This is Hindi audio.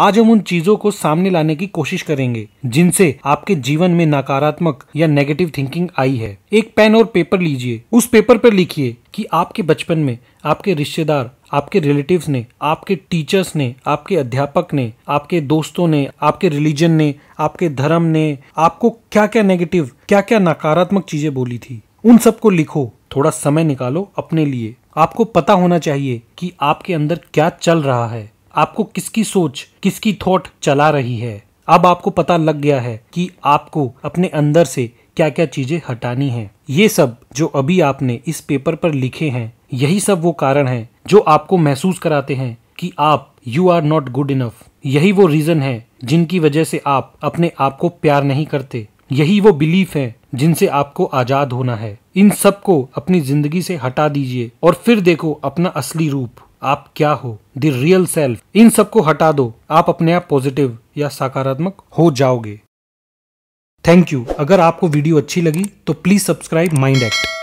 आज हम उन चीजों को सामने लाने की कोशिश करेंगे जिनसे आपके जीवन में नकारात्मक या नेगेटिव थिंकिंग आई है एक पेन और पेपर लीजिए उस पेपर पर लिखिए कि आपके बचपन में आपके रिश्तेदार आपके रिलेटिव्स ने आपके टीचर्स ने आपके अध्यापक ने आपके दोस्तों ने आपके रिलीजन ने आपके धर्म ने आपको क्या क्या नेगेटिव क्या क्या नकारात्मक चीजें बोली थी उन सबको लिखो थोड़ा समय निकालो अपने लिए आपको पता होना चाहिए कि आपके अंदर क्या चल रहा है आपको किसकी सोच किसकी थॉट चला रही है अब आपको पता लग गया है कि आपको अपने अंदर से क्या क्या चीजें हटानी है ये सब जो अभी आपने इस पेपर पर लिखे हैं यही सब वो कारण हैं जो आपको महसूस कराते हैं कि आप you are not good enough यही वो रीजन है जिनकी वजह से आप अपने आप को प्यार नहीं करते यही वो बिलीफ है जिनसे आपको आजाद होना है इन सबको अपनी जिंदगी से हटा दीजिए और फिर देखो अपना असली रूप आप क्या हो द रियल सेल्फ इन सबको हटा दो आप अपने आप पॉजिटिव या सकारात्मक हो जाओगे थैंक यू अगर आपको वीडियो अच्छी लगी तो प्लीज सब्सक्राइब माइंड एक्ट